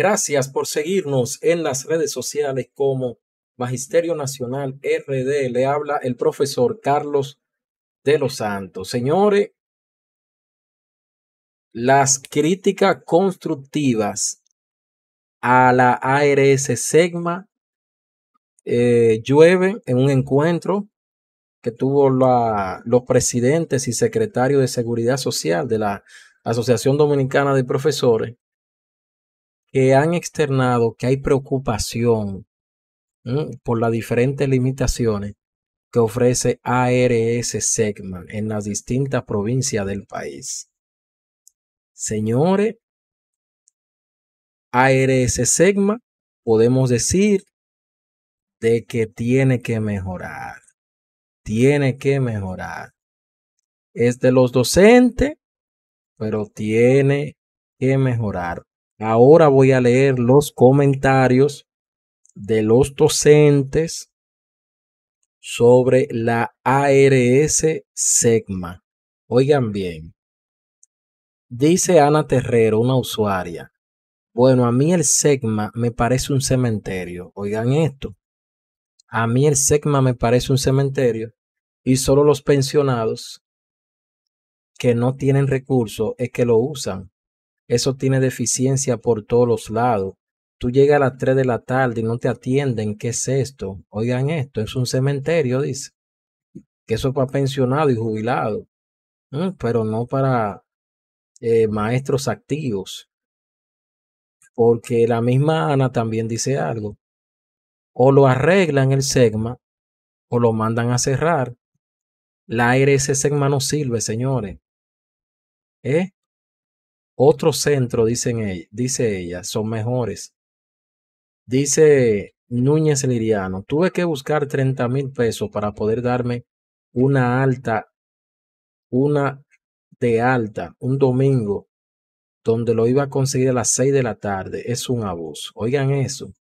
Gracias por seguirnos en las redes sociales como Magisterio Nacional RD. Le habla el profesor Carlos de los Santos. Señores, las críticas constructivas a la ARS Segma eh, llueven en un encuentro que tuvo los presidentes y secretarios de Seguridad Social de la Asociación Dominicana de Profesores que han externado que hay preocupación por las diferentes limitaciones que ofrece ARS Segma en las distintas provincias del país. Señores, ARS Segma podemos decir de que tiene que mejorar. Tiene que mejorar. Es de los docentes, pero tiene que mejorar. Ahora voy a leer los comentarios de los docentes sobre la ARS Segma. Oigan bien. Dice Ana Terrero, una usuaria. Bueno, a mí el Segma me parece un cementerio. Oigan esto. A mí el Segma me parece un cementerio y solo los pensionados que no tienen recursos es que lo usan. Eso tiene deficiencia por todos los lados. Tú llegas a las 3 de la tarde y no te atienden. ¿Qué es esto? Oigan esto, es un cementerio, dice. Que eso es para pensionados y jubilados, pero no para eh, maestros activos. Porque la misma Ana también dice algo. O lo arreglan el SEGMA o lo mandan a cerrar. La ese SEGMA no sirve, señores. ¿Eh? Otro centro, dicen dice ella, son mejores. Dice Núñez Liriano, tuve que buscar 30 mil pesos para poder darme una alta, una de alta, un domingo, donde lo iba a conseguir a las 6 de la tarde. Es un abuso. Oigan eso.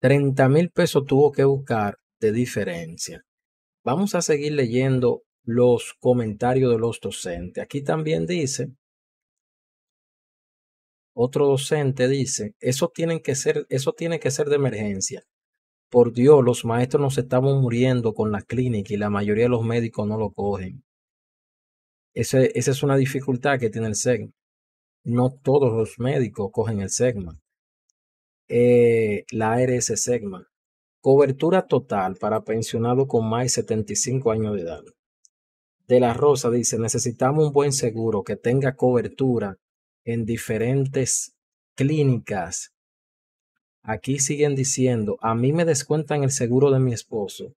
30 mil pesos tuvo que buscar de diferencia. Vamos a seguir leyendo los comentarios de los docentes. Aquí también dice, otro docente dice, eso, tienen que ser, eso tiene que ser de emergencia. Por Dios, los maestros nos estamos muriendo con la clínica y la mayoría de los médicos no lo cogen. esa es una dificultad que tiene el SEGMA. No todos los médicos cogen el SEGMA. Eh, la ARS SEGMA. Cobertura total para pensionados con más de 75 años de edad de la Rosa dice, necesitamos un buen seguro que tenga cobertura en diferentes clínicas. Aquí siguen diciendo, a mí me descuentan el seguro de mi esposo.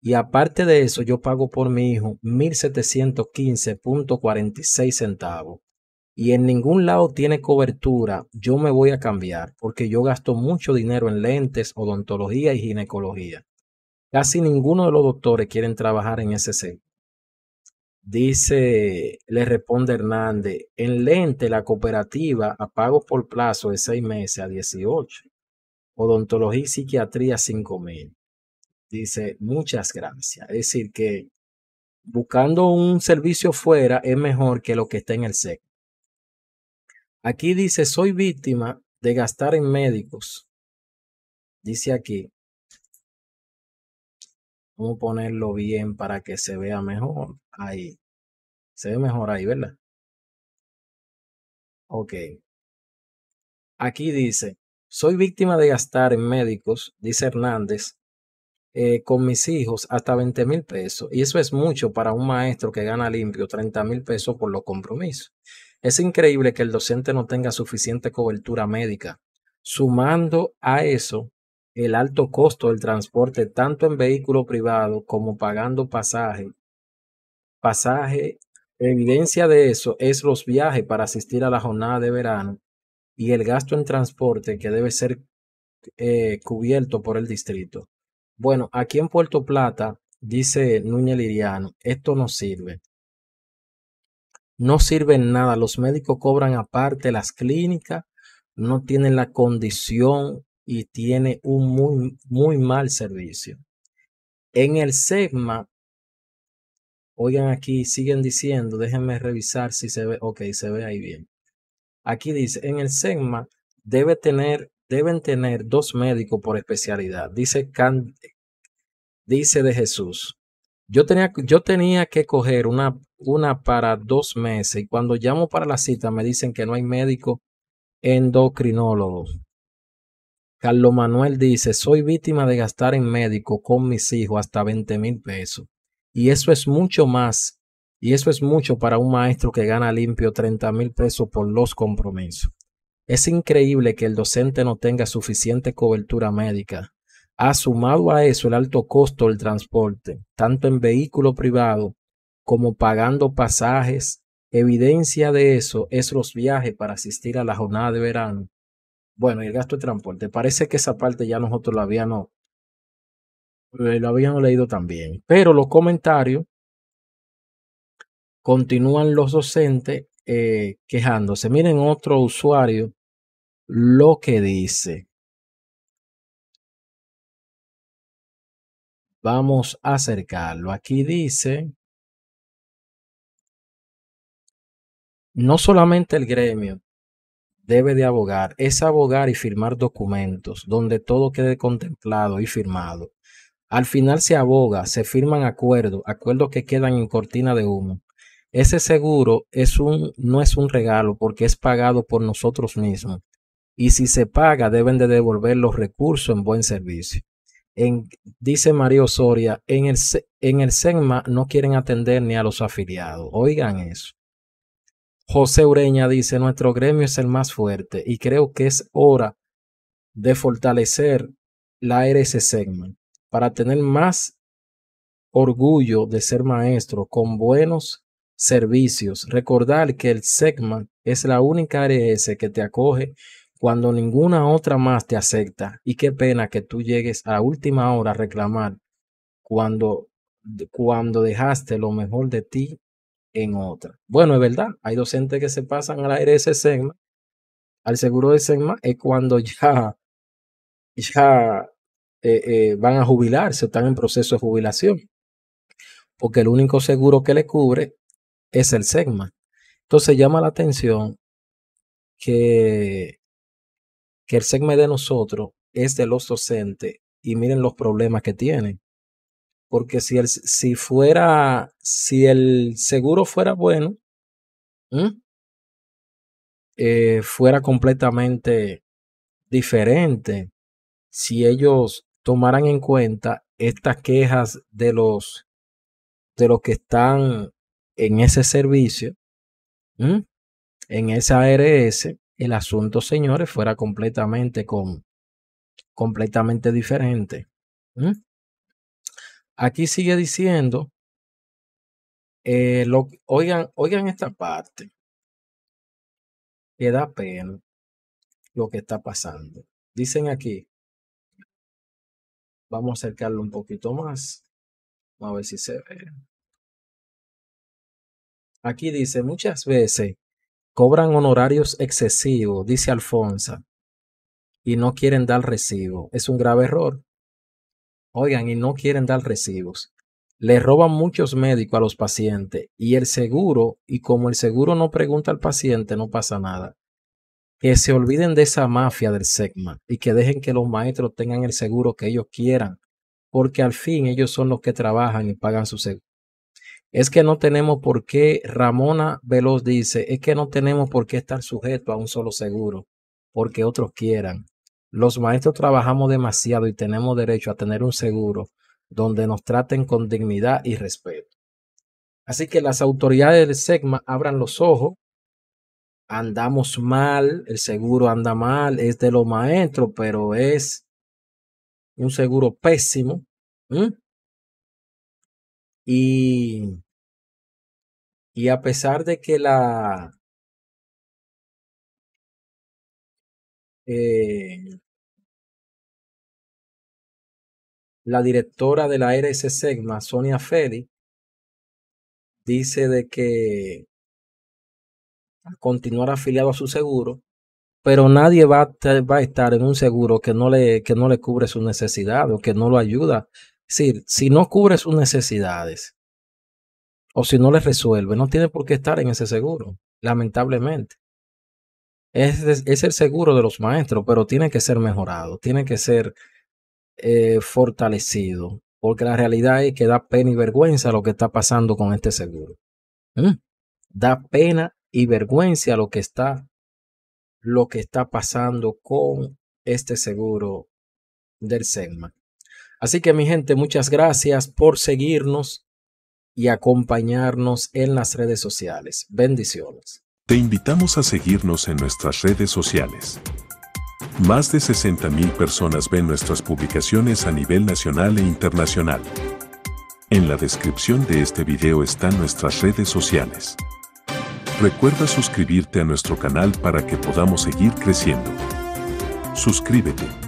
Y aparte de eso, yo pago por mi hijo 1.715.46 centavos. Y en ningún lado tiene cobertura. Yo me voy a cambiar porque yo gasto mucho dinero en lentes, odontología y ginecología. Casi ninguno de los doctores quieren trabajar en ese sector. Dice, le responde Hernández, en lente la cooperativa a pagos por plazo de seis meses a 18. Odontología y psiquiatría 5 mil. Dice, muchas gracias. Es decir, que buscando un servicio fuera es mejor que lo que está en el SEC. Aquí dice, soy víctima de gastar en médicos. Dice aquí, vamos a ponerlo bien para que se vea mejor ahí. Se ve mejor ahí, ¿verdad? Ok. Aquí dice, soy víctima de gastar en médicos, dice Hernández, eh, con mis hijos hasta 20 mil pesos. Y eso es mucho para un maestro que gana limpio 30 mil pesos por los compromisos. Es increíble que el docente no tenga suficiente cobertura médica. Sumando a eso el alto costo del transporte tanto en vehículo privado como pagando pasaje pasaje. Evidencia de eso es los viajes para asistir a la jornada de verano y el gasto en transporte que debe ser eh, cubierto por el distrito. Bueno, aquí en Puerto Plata, dice Núñez Liriano, esto no sirve. No sirve en nada. Los médicos cobran aparte las clínicas, no tienen la condición y tiene un muy, muy mal servicio. En el SEGMA Oigan aquí, siguen diciendo, déjenme revisar si se ve, ok, se ve ahí bien. Aquí dice, en el SEGMA debe tener, deben tener dos médicos por especialidad, dice, dice de Jesús. Yo tenía, yo tenía que coger una, una para dos meses y cuando llamo para la cita me dicen que no hay médico endocrinólogo. Carlos Manuel dice, soy víctima de gastar en médico con mis hijos hasta 20 mil pesos. Y eso es mucho más. Y eso es mucho para un maestro que gana limpio 30 mil pesos por los compromisos. Es increíble que el docente no tenga suficiente cobertura médica. Ha sumado a eso el alto costo del transporte, tanto en vehículo privado como pagando pasajes. Evidencia de eso es los viajes para asistir a la jornada de verano. Bueno, y el gasto de transporte. Parece que esa parte ya nosotros la habíamos eh, lo habían leído también. Pero los comentarios continúan los docentes eh, quejándose. Miren otro usuario lo que dice. Vamos a acercarlo. Aquí dice, no solamente el gremio debe de abogar, es abogar y firmar documentos donde todo quede contemplado y firmado. Al final se aboga, se firman acuerdos, acuerdos que quedan en cortina de humo. Ese seguro es un, no es un regalo porque es pagado por nosotros mismos. Y si se paga, deben de devolver los recursos en buen servicio. En, dice Mario Soria, en el, en no quieren atender ni a los afiliados. Oigan eso. José Ureña dice, nuestro gremio es el más fuerte y creo que es hora de fortalecer la RS para tener más orgullo de ser maestro con buenos servicios. Recordar que el Segma es la única ARS que te acoge cuando ninguna otra más te acepta. Y qué pena que tú llegues a la última hora a reclamar cuando, cuando dejaste lo mejor de ti en otra. Bueno, es verdad, hay docentes que se pasan al ARS Segma, al seguro de Segma, es cuando ya, ya eh, eh, van a jubilarse, están en proceso de jubilación, porque el único seguro que le cubre es el SEGMA. Entonces llama la atención que, que el SEGMA de nosotros es de los docentes y miren los problemas que tienen. Porque si, el, si fuera, si el seguro fuera bueno, eh, fuera completamente diferente si ellos tomaran en cuenta estas quejas de los de los que están en ese servicio, en esa ARS, el asunto, señores, fuera completamente con completamente diferente. Aquí sigue diciendo, eh, oigan, oigan esta parte, que da pena lo que está pasando. Dicen aquí, Vamos a acercarlo un poquito más. A ver si se ve. Aquí dice, muchas veces cobran honorarios excesivos, dice Alfonso, y no quieren dar recibo. Es un grave error. Oigan, y no quieren dar recibos. Le roban muchos médicos a los pacientes y el seguro, y como el seguro no pregunta al paciente, no pasa nada que se olviden de esa mafia del segma y que dejen que los maestros tengan el seguro que ellos quieran, porque al fin ellos son los que trabajan y pagan su seguro. Es que no tenemos por qué, Ramona Veloz dice, es que no tenemos por qué estar sujetos a un solo seguro, porque otros quieran. Los maestros trabajamos demasiado y tenemos derecho a tener un seguro donde nos traten con dignidad y respeto. Así que las autoridades del segma abran los ojos andamos mal, el seguro anda mal, es de los maestros, pero es un seguro pésimo. Y, y a pesar de que la... Eh, la directora de la RSC, Sonia Feli, dice de que continuar afiliado a su seguro, pero nadie va a, va a estar en un seguro que no, le, que no le cubre su necesidad o que no lo ayuda. Es decir, si no cubre sus necesidades o si no le resuelve, no tiene por qué estar en ese seguro, lamentablemente. Es, es el seguro de los maestros, pero tiene que ser mejorado, tiene que ser eh, fortalecido, porque la realidad es que da pena y vergüenza lo que está pasando con este seguro. ¿Mm? Da pena y vergüenza lo que está, lo que está pasando con este seguro del SEGMA. Así que mi gente, muchas gracias por seguirnos y acompañarnos en las redes sociales. Bendiciones. Te invitamos a seguirnos en nuestras redes sociales. Más de 60.000 personas ven nuestras publicaciones a nivel nacional e internacional. En la descripción de este video están nuestras redes sociales. Recuerda suscribirte a nuestro canal para que podamos seguir creciendo. Suscríbete.